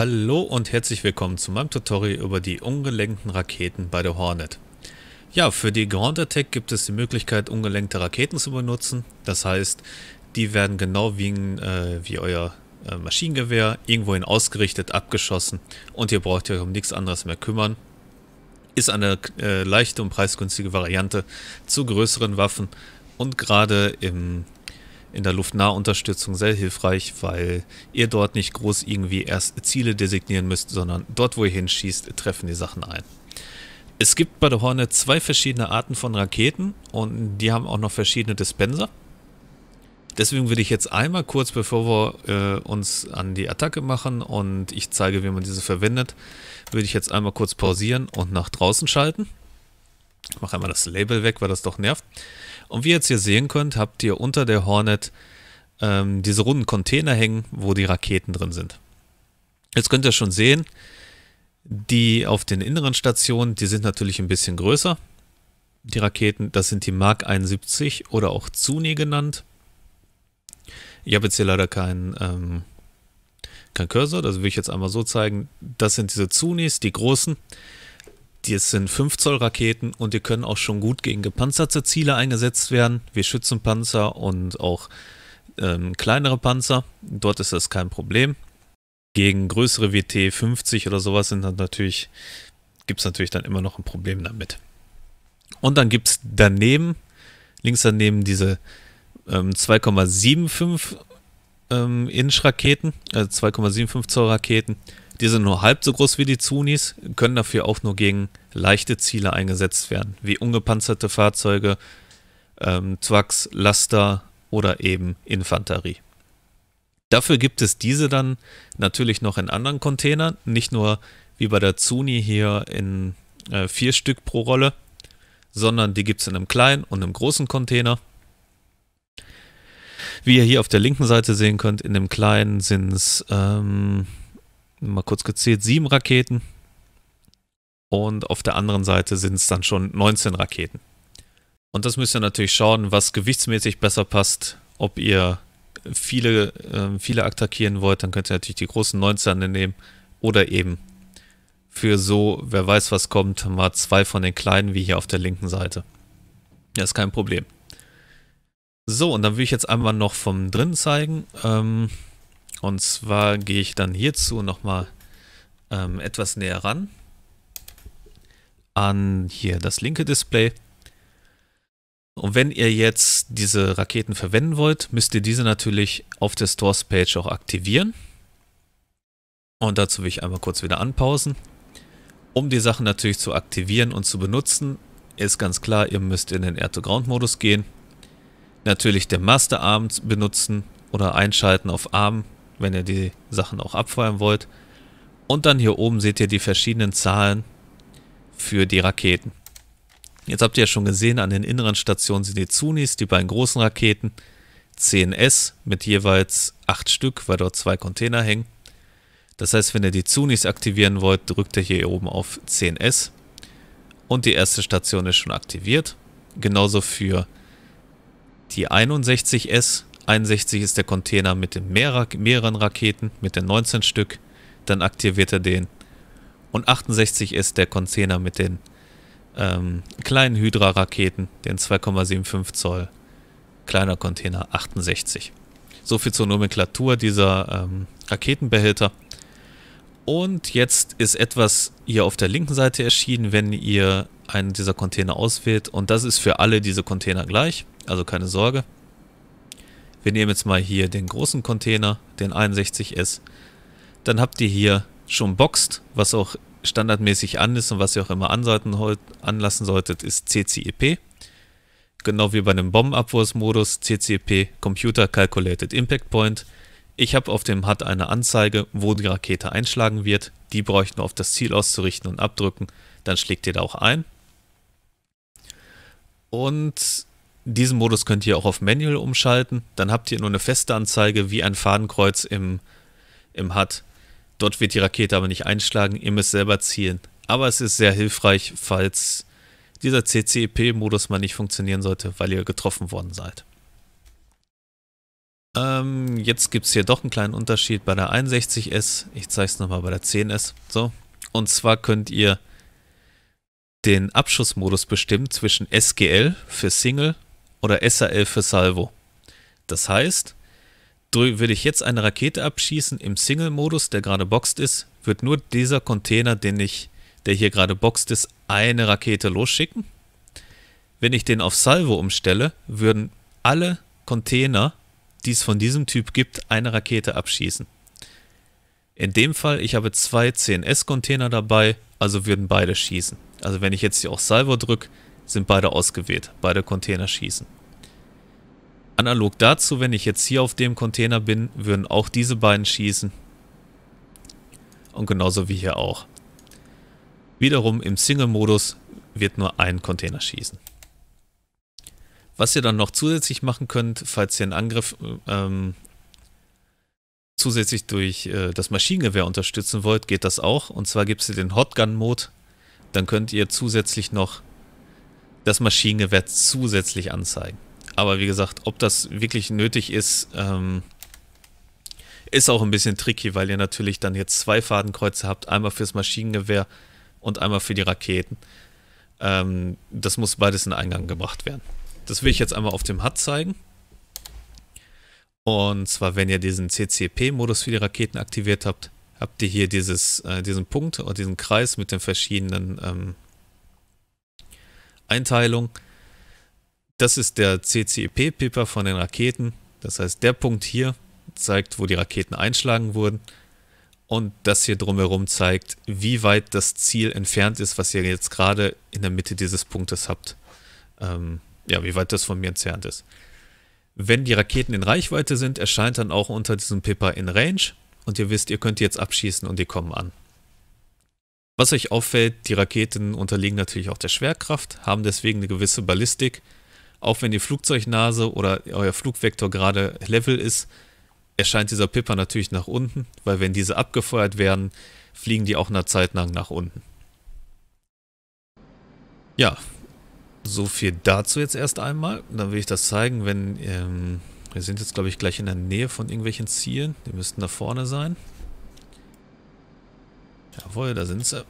Hallo und herzlich willkommen zu meinem Tutorial über die ungelenkten Raketen bei der Hornet. Ja, für die Ground Attack gibt es die Möglichkeit, ungelenkte Raketen zu benutzen. Das heißt, die werden genau wie, äh, wie euer äh, Maschinengewehr irgendwohin ausgerichtet, abgeschossen und ihr braucht euch um nichts anderes mehr kümmern. Ist eine äh, leichte und preisgünstige Variante zu größeren Waffen und gerade im in der Luftnahunterstützung sehr hilfreich, weil ihr dort nicht groß irgendwie erst Ziele designieren müsst, sondern dort, wo ihr hinschießt, treffen die Sachen ein. Es gibt bei der Hornet zwei verschiedene Arten von Raketen und die haben auch noch verschiedene Dispenser. Deswegen würde ich jetzt einmal kurz, bevor wir äh, uns an die Attacke machen und ich zeige, wie man diese verwendet, würde ich jetzt einmal kurz pausieren und nach draußen schalten ich mache einmal das Label weg, weil das doch nervt. Und wie ihr jetzt hier sehen könnt, habt ihr unter der Hornet ähm, diese runden Container hängen, wo die Raketen drin sind. Jetzt könnt ihr schon sehen, die auf den inneren Stationen, die sind natürlich ein bisschen größer. Die Raketen, das sind die Mark 71 oder auch Zuni genannt. Ich habe jetzt hier leider keinen ähm, kein Cursor, das will ich jetzt einmal so zeigen. Das sind diese Zunis, die großen. Das sind 5 Zoll Raketen und die können auch schon gut gegen gepanzerte Ziele eingesetzt werden, wie Schützenpanzer und auch ähm, kleinere Panzer. Dort ist das kein Problem. Gegen größere WT-50 oder sowas sind dann natürlich, gibt es natürlich dann immer noch ein Problem damit. Und dann gibt es daneben, links daneben diese ähm, 2,75 ähm, Inch Raketen, äh, also 2,75 Zoll Raketen die sind nur halb so groß wie die Zunis, können dafür auch nur gegen leichte Ziele eingesetzt werden, wie ungepanzerte Fahrzeuge, ähm, Trucks, Laster oder eben Infanterie. Dafür gibt es diese dann natürlich noch in anderen Containern, nicht nur wie bei der Zuni hier in äh, vier Stück pro Rolle, sondern die gibt es in einem kleinen und einem großen Container. Wie ihr hier auf der linken Seite sehen könnt, in dem kleinen sind es ähm, mal kurz gezählt, sieben Raketen. Und auf der anderen Seite sind es dann schon 19 Raketen. Und das müsst ihr natürlich schauen, was gewichtsmäßig besser passt. Ob ihr viele, äh, viele attackieren wollt, dann könnt ihr natürlich die großen 19er nehmen. Oder eben für so, wer weiß was kommt, mal zwei von den kleinen, wie hier auf der linken Seite. Ja, ist kein Problem. So, und dann will ich jetzt einmal noch vom drin zeigen. Ähm, und zwar gehe ich dann hierzu nochmal ähm, etwas näher ran an hier das linke Display. Und wenn ihr jetzt diese Raketen verwenden wollt, müsst ihr diese natürlich auf der Stores-Page auch aktivieren. Und dazu will ich einmal kurz wieder anpausen. Um die Sachen natürlich zu aktivieren und zu benutzen, ist ganz klar, ihr müsst in den Air-to-Ground-Modus gehen. Natürlich den Master-Arm benutzen oder einschalten auf Arm wenn ihr die Sachen auch abfeuern wollt. Und dann hier oben seht ihr die verschiedenen Zahlen für die Raketen. Jetzt habt ihr ja schon gesehen, an den inneren Stationen sind die Zunis, die beiden großen Raketen, 10S mit jeweils 8 Stück, weil dort zwei Container hängen. Das heißt, wenn ihr die Zunis aktivieren wollt, drückt ihr hier oben auf 10S. Und die erste Station ist schon aktiviert. Genauso für die 61S, 61 ist der Container mit den mehr, mehreren Raketen, mit den 19 Stück. Dann aktiviert er den. Und 68 ist der Container mit den ähm, kleinen Hydra-Raketen, den 2,75 Zoll. Kleiner Container 68. So viel zur Nomenklatur dieser ähm, Raketenbehälter. Und jetzt ist etwas hier auf der linken Seite erschienen, wenn ihr einen dieser Container auswählt. Und das ist für alle diese Container gleich. Also keine Sorge. Wir nehmen jetzt mal hier den großen Container, den 61S. Dann habt ihr hier schon boxt, was auch standardmäßig an ist und was ihr auch immer anlassen solltet, ist CCEP. Genau wie bei einem Bombenabwurfsmodus CCEP Computer Calculated Impact Point. Ich habe auf dem HUD eine Anzeige, wo die Rakete einschlagen wird. Die brauche ich nur auf das Ziel auszurichten und abdrücken. Dann schlägt ihr da auch ein. Und diesen Modus könnt ihr auch auf Manual umschalten. Dann habt ihr nur eine feste Anzeige wie ein Fadenkreuz im, im HUD. Dort wird die Rakete aber nicht einschlagen, ihr müsst selber zielen. Aber es ist sehr hilfreich, falls dieser CCEP-Modus mal nicht funktionieren sollte, weil ihr getroffen worden seid. Ähm, jetzt gibt es hier doch einen kleinen Unterschied bei der 61S. Ich zeige es nochmal bei der 10S. So. Und zwar könnt ihr den Abschussmodus bestimmen zwischen SGL für Single oder SAL für Salvo. Das heißt, würde ich jetzt eine Rakete abschießen im Single-Modus, der gerade boxt ist, wird nur dieser Container, den ich, der hier gerade boxt ist, eine Rakete losschicken. Wenn ich den auf Salvo umstelle, würden alle Container, die es von diesem Typ gibt, eine Rakete abschießen. In dem Fall, ich habe zwei CNS-Container dabei, also würden beide schießen. Also wenn ich jetzt hier auch Salvo drücke, sind beide ausgewählt, beide Container schießen. Analog dazu, wenn ich jetzt hier auf dem Container bin, würden auch diese beiden schießen. Und genauso wie hier auch. Wiederum im Single-Modus wird nur ein Container schießen. Was ihr dann noch zusätzlich machen könnt, falls ihr einen Angriff ähm, zusätzlich durch äh, das Maschinengewehr unterstützen wollt, geht das auch. Und zwar gibt es hier den Hotgun-Mode. Dann könnt ihr zusätzlich noch das Maschinengewehr zusätzlich anzeigen. Aber wie gesagt, ob das wirklich nötig ist, ähm, ist auch ein bisschen tricky, weil ihr natürlich dann jetzt zwei Fadenkreuze habt, einmal fürs Maschinengewehr und einmal für die Raketen. Ähm, das muss beides in Eingang gebracht werden. Das will ich jetzt einmal auf dem HUD zeigen. Und zwar, wenn ihr diesen CCP-Modus für die Raketen aktiviert habt, habt ihr hier dieses, äh, diesen Punkt oder diesen Kreis mit den verschiedenen ähm, Einteilung. Das ist der ccep pipper von den Raketen. Das heißt, der Punkt hier zeigt, wo die Raketen einschlagen wurden. Und das hier drumherum zeigt, wie weit das Ziel entfernt ist, was ihr jetzt gerade in der Mitte dieses Punktes habt. Ähm, ja, wie weit das von mir entfernt ist. Wenn die Raketen in Reichweite sind, erscheint dann auch unter diesem Pipper in Range. Und ihr wisst, ihr könnt jetzt abschießen und die kommen an. Was euch auffällt, die Raketen unterliegen natürlich auch der Schwerkraft, haben deswegen eine gewisse Ballistik. Auch wenn die Flugzeugnase oder euer Flugvektor gerade Level ist, erscheint dieser Pipper natürlich nach unten, weil wenn diese abgefeuert werden, fliegen die auch einer Zeit lang nach unten. Ja, so viel dazu jetzt erst einmal. Dann will ich das zeigen, wenn... Ähm, wir sind jetzt, glaube ich, gleich in der Nähe von irgendwelchen Zielen. Die müssten da vorne sein. Jawohl, da sind sie.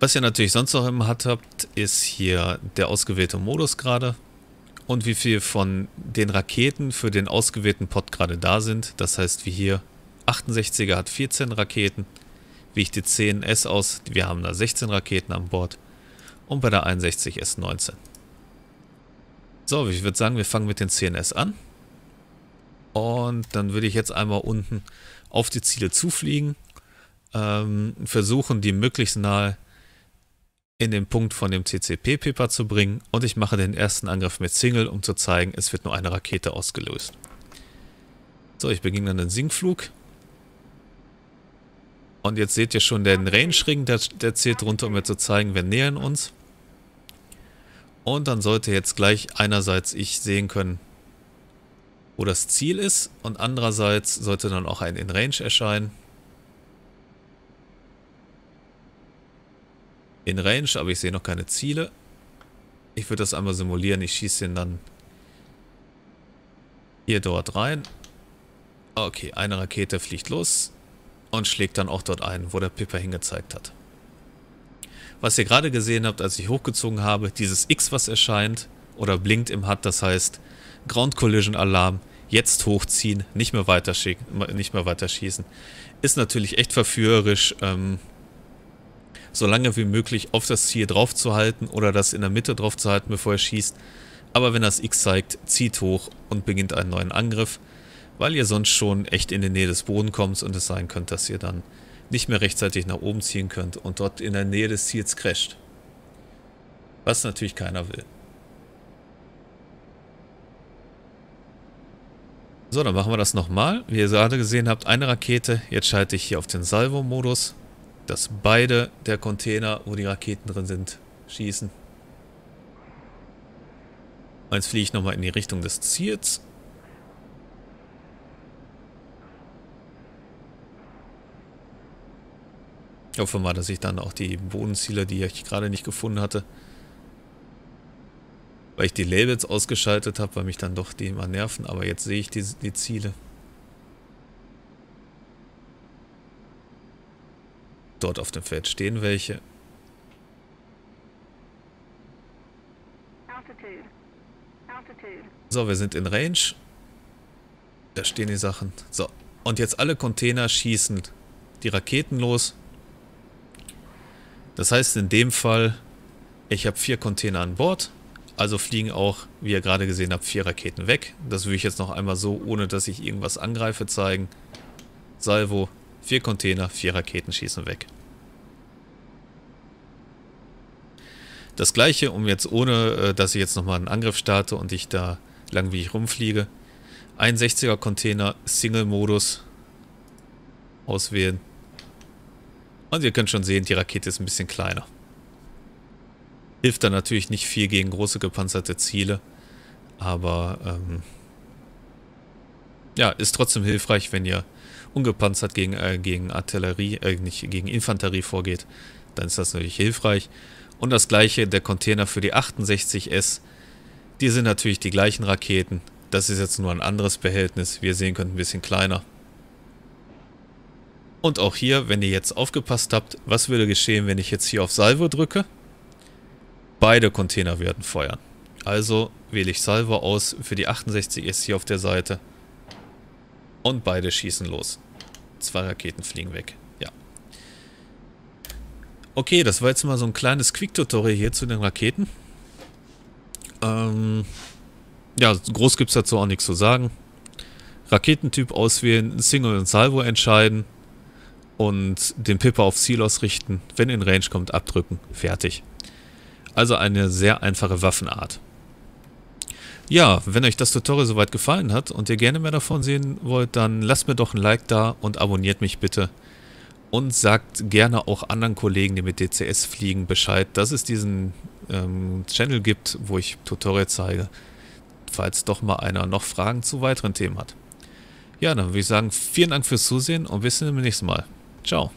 Was ihr natürlich sonst noch immer HUD habt, ist hier der ausgewählte Modus gerade und wie viel von den Raketen für den ausgewählten Pod gerade da sind. Das heißt, wie hier 68er hat 14 Raketen, wie ich die 10S aus, wir haben da 16 Raketen an Bord und bei der 61S 19. So, ich würde sagen, wir fangen mit den 10S an und dann würde ich jetzt einmal unten auf die Ziele zufliegen, ähm, versuchen, die möglichst nahe in den Punkt von dem CCP-Paper zu bringen und ich mache den ersten Angriff mit Single, um zu zeigen, es wird nur eine Rakete ausgelöst. So, ich beginne dann den Sinkflug. Und jetzt seht ihr schon den Range-Ring, der, der zählt runter, um mir zu zeigen, wir nähern uns. Und dann sollte jetzt gleich einerseits ich sehen können, wo das Ziel ist und andererseits sollte dann auch ein In-Range erscheinen. In-Range, aber ich sehe noch keine Ziele. Ich würde das einmal simulieren. Ich schieße ihn dann hier dort rein. Okay, eine Rakete fliegt los und schlägt dann auch dort ein, wo der Pipper hingezeigt hat. Was ihr gerade gesehen habt, als ich hochgezogen habe, dieses X, was erscheint oder blinkt im HUD, das heißt Ground Collision Alarm, jetzt hochziehen, nicht mehr, nicht mehr weiterschießen. Ist natürlich echt verführerisch, ähm, so lange wie möglich auf das Ziel drauf zu halten oder das in der Mitte drauf zu halten, bevor er schießt. Aber wenn das X zeigt, zieht hoch und beginnt einen neuen Angriff, weil ihr sonst schon echt in die Nähe des Boden kommt und es sein könnte, dass ihr dann nicht mehr rechtzeitig nach oben ziehen könnt und dort in der Nähe des Ziels crasht. Was natürlich keiner will. So, dann machen wir das nochmal. Wie ihr gerade gesehen habt, eine Rakete. Jetzt schalte ich hier auf den Salvo-Modus, dass beide der Container, wo die Raketen drin sind, schießen. Jetzt fliege ich nochmal in die Richtung des Ziels. Ich hoffe mal, dass ich dann auch die Bodenziele, die ich gerade nicht gefunden hatte, weil ich die Labels ausgeschaltet habe, weil mich dann doch die immer nerven. Aber jetzt sehe ich die, die Ziele. Dort auf dem Feld stehen welche. So, wir sind in Range. Da stehen die Sachen. So, und jetzt alle Container schießen die Raketen los. Das heißt in dem Fall, ich habe vier Container an Bord. Also fliegen auch, wie ihr gerade gesehen habt, vier Raketen weg. Das würde ich jetzt noch einmal so, ohne dass ich irgendwas angreife, zeigen. Salvo, vier Container, vier Raketen schießen weg. Das gleiche, um jetzt ohne, äh, dass ich jetzt nochmal einen Angriff starte und ich da lang wie ich rumfliege. Ein 60er Container, Single-Modus auswählen. Und ihr könnt schon sehen, die Rakete ist ein bisschen kleiner. Hilft dann natürlich nicht viel gegen große gepanzerte Ziele, aber ähm, ja, ist trotzdem hilfreich, wenn ihr ungepanzert gegen, äh, gegen Artillerie, äh, nicht gegen Infanterie vorgeht, dann ist das natürlich hilfreich. Und das gleiche der Container für die 68S. Die sind natürlich die gleichen Raketen. Das ist jetzt nur ein anderes Behältnis. Wie ihr sehen könnt, ein bisschen kleiner. Und auch hier, wenn ihr jetzt aufgepasst habt, was würde geschehen, wenn ich jetzt hier auf Salvo drücke? Beide Container werden feuern. Also wähle ich Salvo aus für die 68S hier auf der Seite. Und beide schießen los. Zwei Raketen fliegen weg. Ja. Okay, das war jetzt mal so ein kleines Quick-Tutorial hier zu den Raketen. Ähm, ja, groß gibt es dazu auch nichts zu sagen. Raketentyp auswählen, Single und Salvo entscheiden und den Pipper auf Ziel ausrichten. Wenn in Range kommt, abdrücken. Fertig. Also eine sehr einfache Waffenart. Ja, wenn euch das Tutorial soweit gefallen hat und ihr gerne mehr davon sehen wollt, dann lasst mir doch ein Like da und abonniert mich bitte. Und sagt gerne auch anderen Kollegen, die mit DCS fliegen, Bescheid, dass es diesen ähm, Channel gibt, wo ich Tutorial zeige, falls doch mal einer noch Fragen zu weiteren Themen hat. Ja, dann würde ich sagen, vielen Dank fürs Zusehen und bis zum nächsten Mal. Ciao.